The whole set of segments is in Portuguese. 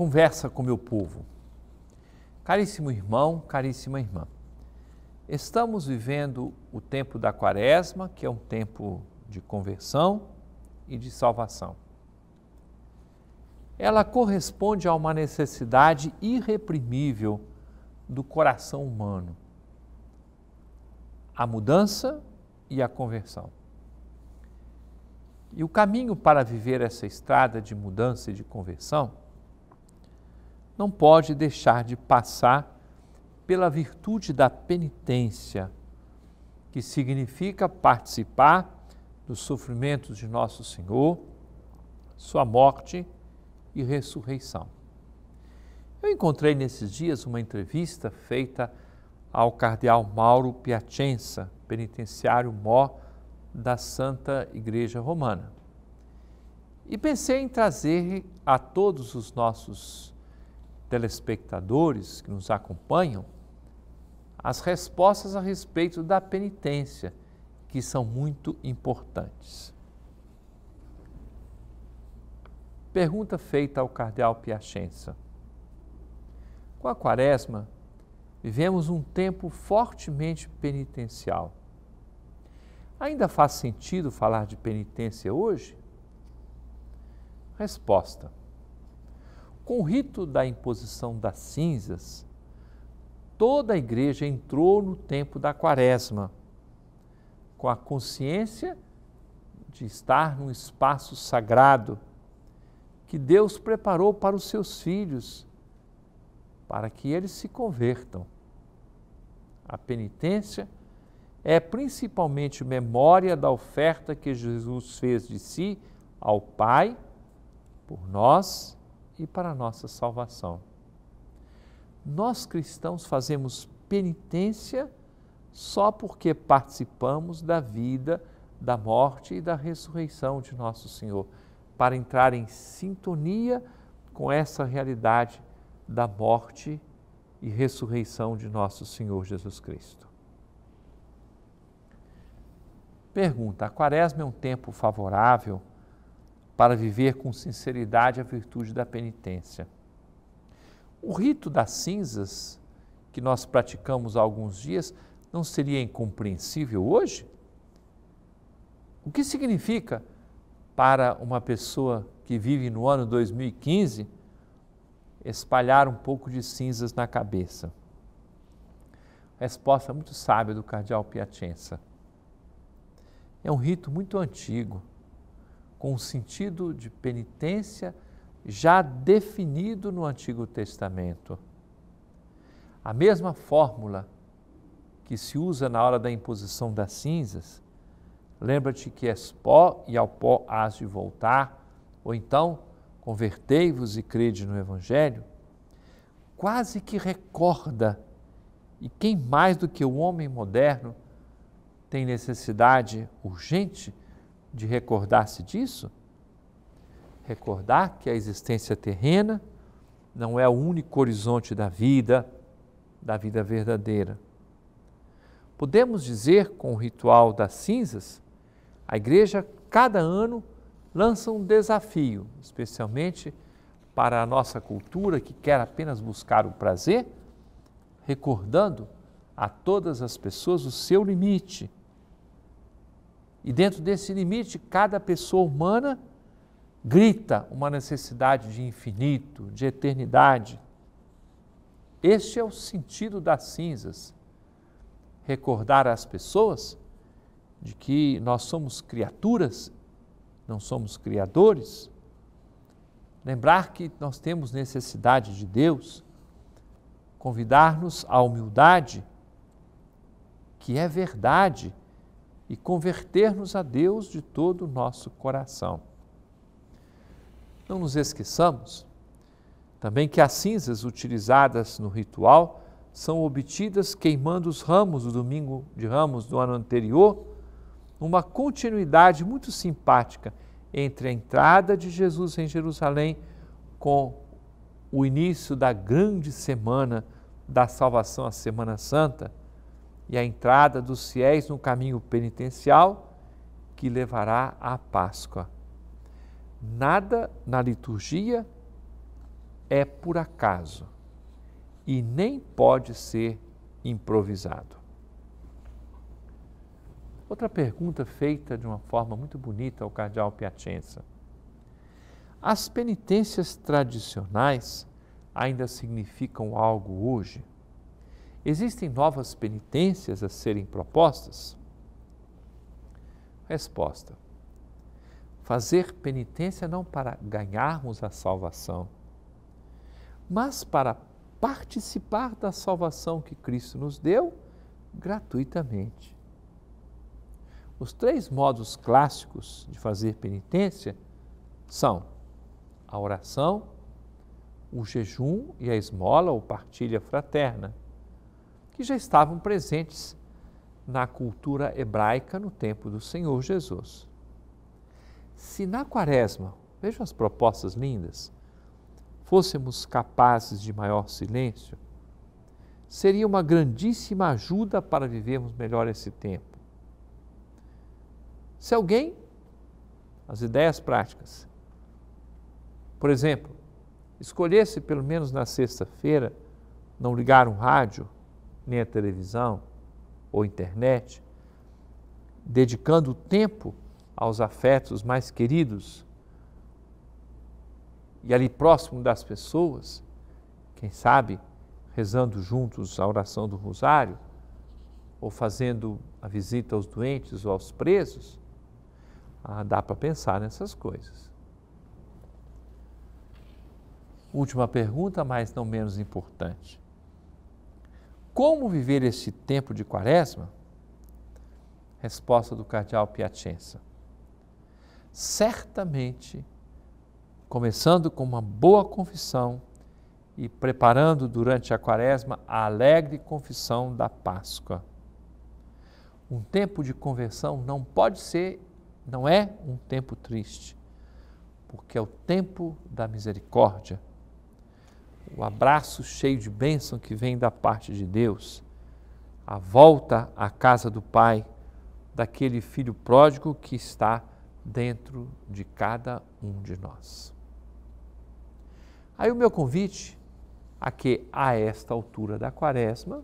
conversa com meu povo. Caríssimo irmão, caríssima irmã, estamos vivendo o tempo da Quaresma, que é um tempo de conversão e de salvação. Ela corresponde a uma necessidade irreprimível do coração humano a mudança e a conversão. E o caminho para viver essa estrada de mudança e de conversão não pode deixar de passar pela virtude da penitência, que significa participar dos sofrimentos de Nosso Senhor, Sua morte e ressurreição. Eu encontrei nesses dias uma entrevista feita ao cardeal Mauro Piacenza, penitenciário mó da Santa Igreja Romana. E pensei em trazer a todos os nossos telespectadores que nos acompanham as respostas a respeito da penitência, que são muito importantes. Pergunta feita ao cardeal Piacenza. Com a quaresma, vivemos um tempo fortemente penitencial. Ainda faz sentido falar de penitência hoje? Resposta com o rito da imposição das cinzas, toda a igreja entrou no tempo da quaresma, com a consciência de estar num espaço sagrado que Deus preparou para os seus filhos, para que eles se convertam. A penitência é principalmente memória da oferta que Jesus fez de si ao Pai por nós e para a nossa salvação. Nós cristãos fazemos penitência só porque participamos da vida, da morte e da ressurreição de nosso Senhor, para entrar em sintonia com essa realidade da morte e ressurreição de nosso Senhor Jesus Cristo. Pergunta: a quaresma é um tempo favorável para viver com sinceridade a virtude da penitência. O rito das cinzas, que nós praticamos há alguns dias, não seria incompreensível hoje? O que significa para uma pessoa que vive no ano 2015 espalhar um pouco de cinzas na cabeça? Resposta muito sábia do cardeal Piacenza. É um rito muito antigo, com o um sentido de penitência já definido no Antigo Testamento. A mesma fórmula que se usa na hora da imposição das cinzas, lembra-te que és pó e ao pó has de voltar, ou então convertei-vos e crede no Evangelho, quase que recorda, e quem mais do que o homem moderno tem necessidade urgente de recordar-se disso? Recordar que a existência terrena não é o único horizonte da vida, da vida verdadeira. Podemos dizer, com o ritual das cinzas, a igreja, cada ano, lança um desafio, especialmente para a nossa cultura que quer apenas buscar o prazer, recordando a todas as pessoas o seu limite e dentro desse limite, cada pessoa humana grita uma necessidade de infinito, de eternidade. Este é o sentido das cinzas. Recordar às pessoas de que nós somos criaturas, não somos criadores. Lembrar que nós temos necessidade de Deus. Convidar-nos à humildade, que é verdade e converter-nos a Deus de todo o nosso coração. Não nos esqueçamos também que as cinzas utilizadas no ritual são obtidas queimando os ramos do domingo de ramos do ano anterior, uma continuidade muito simpática entre a entrada de Jesus em Jerusalém com o início da grande semana da salvação, a Semana Santa, e a entrada dos fiéis no caminho penitencial que levará à Páscoa. Nada na liturgia é por acaso e nem pode ser improvisado. Outra pergunta feita de uma forma muito bonita ao cardeal Piacenza. As penitências tradicionais ainda significam algo hoje? Existem novas penitências a serem propostas? Resposta: Fazer penitência não para ganharmos a salvação, mas para participar da salvação que Cristo nos deu gratuitamente. Os três modos clássicos de fazer penitência são a oração, o jejum e a esmola ou partilha fraterna que já estavam presentes na cultura hebraica no tempo do Senhor Jesus. Se na Quaresma, vejam as propostas lindas, fôssemos capazes de maior silêncio, seria uma grandíssima ajuda para vivermos melhor esse tempo. Se alguém, as ideias práticas, por exemplo, escolhesse pelo menos na sexta-feira não ligar um rádio nem a televisão ou internet, dedicando tempo aos afetos mais queridos e ali próximo das pessoas, quem sabe rezando juntos a oração do Rosário, ou fazendo a visita aos doentes ou aos presos, ah, dá para pensar nessas coisas. Última pergunta, mas não menos importante como viver este tempo de quaresma? Resposta do cardeal Piacenza. Certamente, começando com uma boa confissão e preparando durante a quaresma a alegre confissão da Páscoa. Um tempo de conversão não pode ser, não é um tempo triste, porque é o tempo da misericórdia, o abraço cheio de bênção que vem da parte de Deus, a volta à casa do Pai daquele filho pródigo que está dentro de cada um de nós. Aí o meu convite a que a esta altura da quaresma,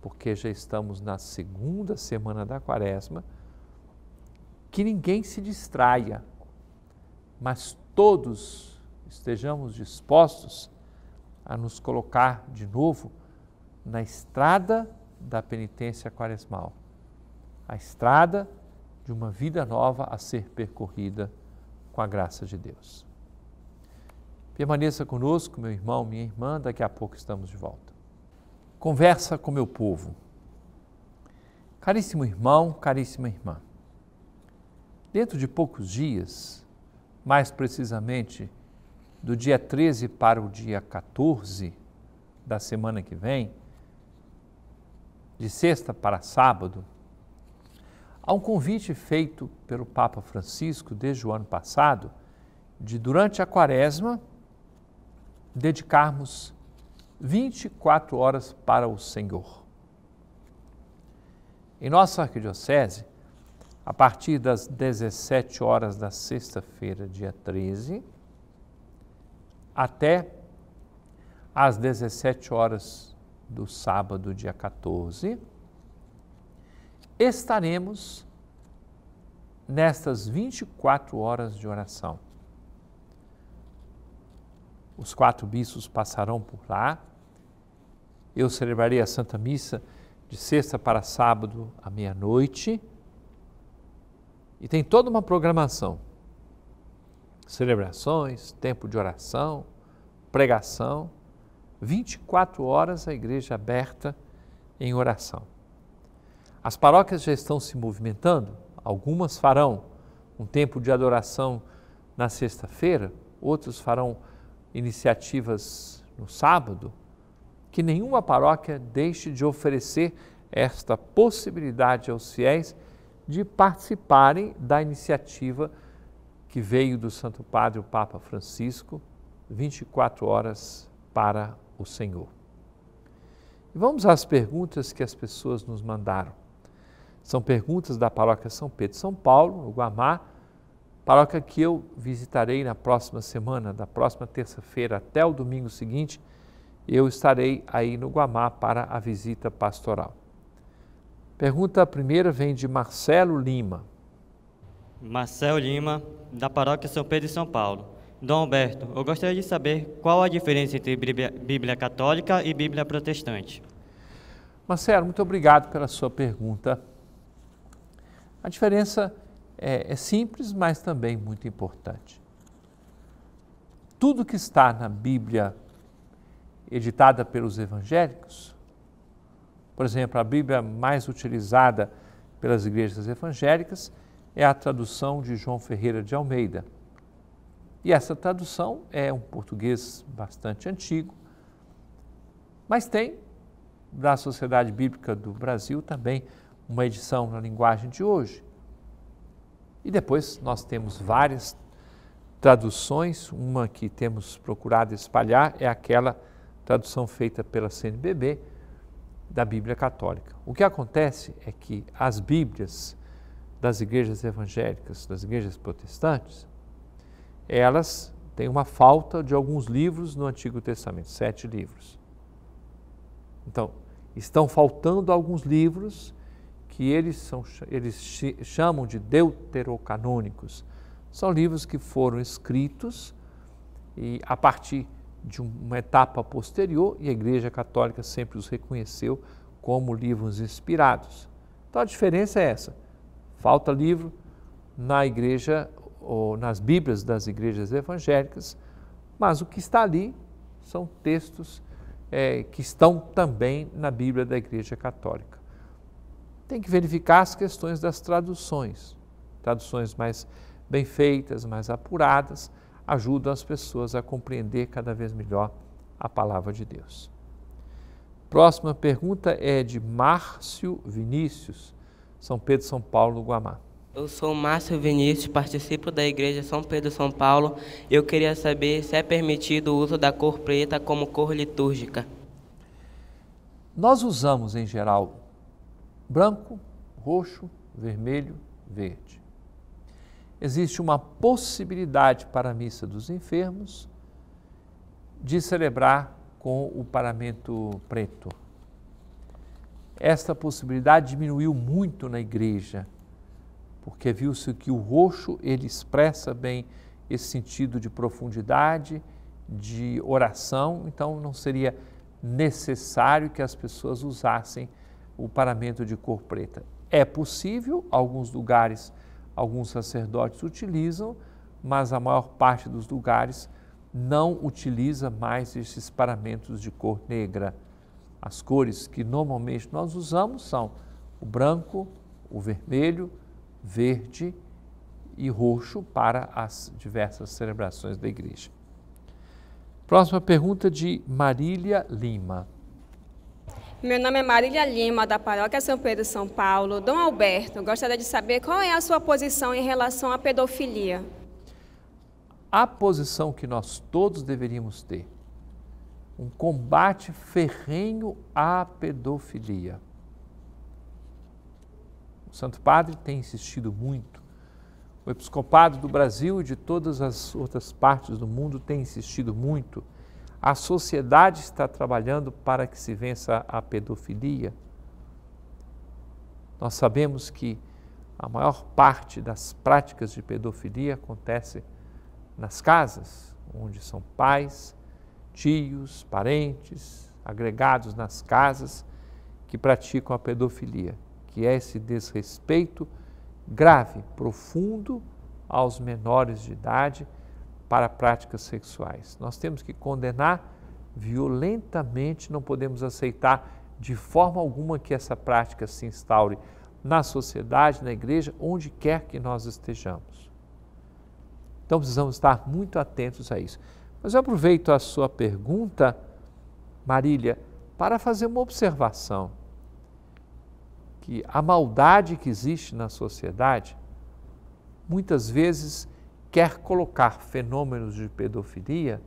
porque já estamos na segunda semana da quaresma, que ninguém se distraia, mas todos estejamos dispostos a nos colocar de novo na estrada da penitência quaresmal, a estrada de uma vida nova a ser percorrida com a graça de Deus. Permaneça conosco, meu irmão, minha irmã, daqui a pouco estamos de volta. Conversa com meu povo. Caríssimo irmão, caríssima irmã, dentro de poucos dias, mais precisamente do dia 13 para o dia 14 da semana que vem, de sexta para sábado, há um convite feito pelo Papa Francisco desde o ano passado de, durante a quaresma, dedicarmos 24 horas para o Senhor. Em nossa arquidiocese, a partir das 17 horas da sexta-feira, dia 13, até às 17 horas do sábado, dia 14, estaremos nestas 24 horas de oração. Os quatro bispos passarão por lá. Eu celebrarei a Santa Missa de sexta para sábado à meia-noite. E tem toda uma programação celebrações, tempo de oração, pregação, 24 horas a igreja aberta em oração. As paróquias já estão se movimentando, algumas farão um tempo de adoração na sexta-feira, outros farão iniciativas no sábado, que nenhuma paróquia deixe de oferecer esta possibilidade aos fiéis de participarem da iniciativa que veio do Santo Padre, o Papa Francisco, 24 horas para o Senhor. E vamos às perguntas que as pessoas nos mandaram. São perguntas da paróquia São Pedro São Paulo, o Guamá, paróquia que eu visitarei na próxima semana, da próxima terça-feira até o domingo seguinte, eu estarei aí no Guamá para a visita pastoral. Pergunta primeira vem de Marcelo Lima. Marcel Lima, da Paróquia São Pedro e São Paulo. Dom Alberto, eu gostaria de saber qual a diferença entre Bíblia Católica e Bíblia Protestante. Marcelo, muito obrigado pela sua pergunta. A diferença é, é simples, mas também muito importante. Tudo que está na Bíblia editada pelos evangélicos, por exemplo, a Bíblia mais utilizada pelas igrejas evangélicas, é a tradução de João Ferreira de Almeida. E essa tradução é um português bastante antigo, mas tem da Sociedade Bíblica do Brasil também uma edição na linguagem de hoje. E depois nós temos várias traduções, uma que temos procurado espalhar é aquela tradução feita pela CNBB da Bíblia Católica. O que acontece é que as Bíblias das igrejas evangélicas, das igrejas protestantes, elas têm uma falta de alguns livros no Antigo Testamento, sete livros. Então, estão faltando alguns livros que eles, são, eles chamam de deuterocanônicos. São livros que foram escritos e a partir de uma etapa posterior, e a Igreja Católica sempre os reconheceu como livros inspirados. Então a diferença é essa. Falta livro na igreja ou nas Bíblias das igrejas evangélicas, mas o que está ali são textos é, que estão também na Bíblia da Igreja Católica. Tem que verificar as questões das traduções. Traduções mais bem feitas, mais apuradas, ajudam as pessoas a compreender cada vez melhor a palavra de Deus. Próxima pergunta é de Márcio Vinícius. São Pedro, São Paulo, Guamá. Eu sou Márcio Vinícius, participo da Igreja São Pedro São Paulo. Eu queria saber se é permitido o uso da cor preta como cor litúrgica. Nós usamos em geral branco, roxo, vermelho, verde. Existe uma possibilidade para a missa dos enfermos de celebrar com o paramento preto esta possibilidade diminuiu muito na igreja, porque viu-se que o roxo ele expressa bem esse sentido de profundidade, de oração, então não seria necessário que as pessoas usassem o paramento de cor preta. É possível, alguns lugares, alguns sacerdotes utilizam, mas a maior parte dos lugares não utiliza mais esses paramentos de cor negra. As cores que normalmente nós usamos são o branco, o vermelho, verde e roxo para as diversas celebrações da igreja. Próxima pergunta de Marília Lima. Meu nome é Marília Lima, da Paróquia São Pedro São Paulo. Dom Alberto, gostaria de saber qual é a sua posição em relação à pedofilia. A posição que nós todos deveríamos ter um combate ferrenho à pedofilia. O Santo Padre tem insistido muito. O Episcopado do Brasil e de todas as outras partes do mundo tem insistido muito. A sociedade está trabalhando para que se vença a pedofilia. Nós sabemos que a maior parte das práticas de pedofilia acontece nas casas, onde são pais tios, parentes, agregados nas casas que praticam a pedofilia, que é esse desrespeito grave, profundo aos menores de idade para práticas sexuais. Nós temos que condenar violentamente, não podemos aceitar de forma alguma que essa prática se instaure na sociedade, na igreja, onde quer que nós estejamos. Então precisamos estar muito atentos a isso. Mas eu aproveito a sua pergunta, Marília, para fazer uma observação. Que a maldade que existe na sociedade muitas vezes quer colocar fenômenos de pedofilia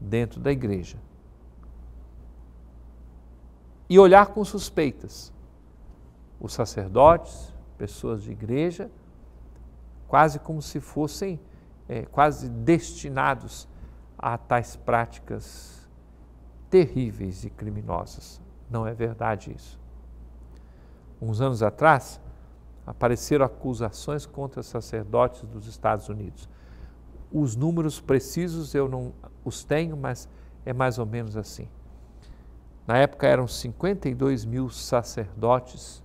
dentro da igreja. E olhar com suspeitas os sacerdotes, pessoas de igreja, quase como se fossem é, quase destinados a tais práticas terríveis e criminosas. Não é verdade isso. Uns anos atrás, apareceram acusações contra sacerdotes dos Estados Unidos. Os números precisos eu não os tenho, mas é mais ou menos assim. Na época eram 52 mil sacerdotes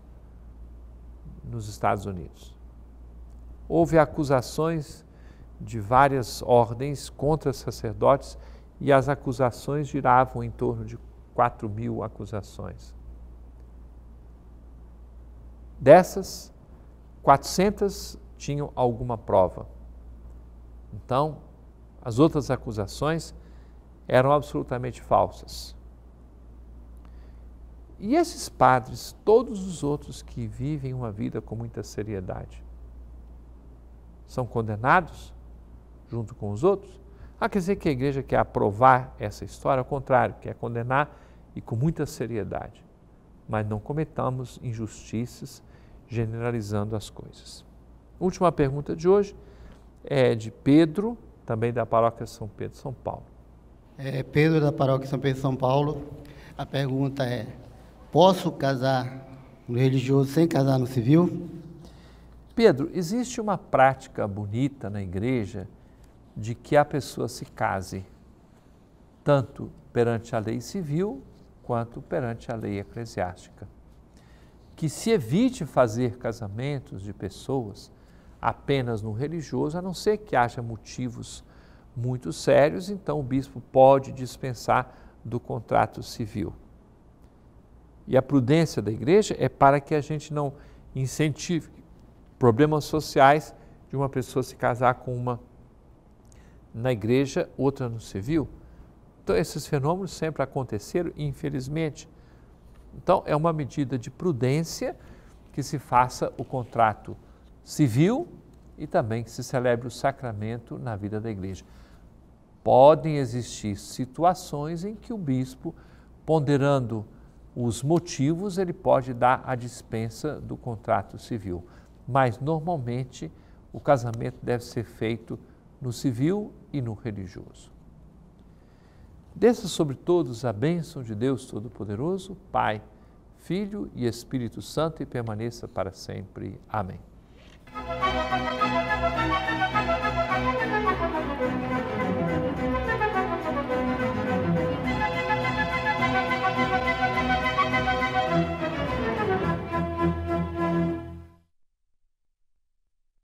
nos Estados Unidos. Houve acusações de várias ordens contra sacerdotes e as acusações giravam em torno de 4 mil acusações. Dessas, 400 tinham alguma prova. Então, as outras acusações eram absolutamente falsas. E esses padres, todos os outros que vivem uma vida com muita seriedade, são condenados junto com os outros, ah, quer dizer que a igreja quer aprovar essa história, ao contrário, quer condenar e com muita seriedade. Mas não cometamos injustiças generalizando as coisas. Última pergunta de hoje é de Pedro, também da paróquia São Pedro São Paulo. É Pedro da paróquia São Pedro São Paulo. A pergunta é: posso casar no religioso sem casar no civil? Pedro, existe uma prática bonita na igreja de que a pessoa se case, tanto perante a lei civil quanto perante a lei eclesiástica. Que se evite fazer casamentos de pessoas apenas no religioso, a não ser que haja motivos muito sérios, então o bispo pode dispensar do contrato civil. E a prudência da igreja é para que a gente não incentive problemas sociais de uma pessoa se casar com uma na igreja, outra no civil. Então, esses fenômenos sempre aconteceram, infelizmente. Então, é uma medida de prudência que se faça o contrato civil e também que se celebre o sacramento na vida da igreja. Podem existir situações em que o bispo, ponderando os motivos, ele pode dar a dispensa do contrato civil. Mas, normalmente, o casamento deve ser feito no civil e no religioso. Desça sobre todos a bênção de Deus Todo-Poderoso, Pai, Filho e Espírito Santo e permaneça para sempre. Amém.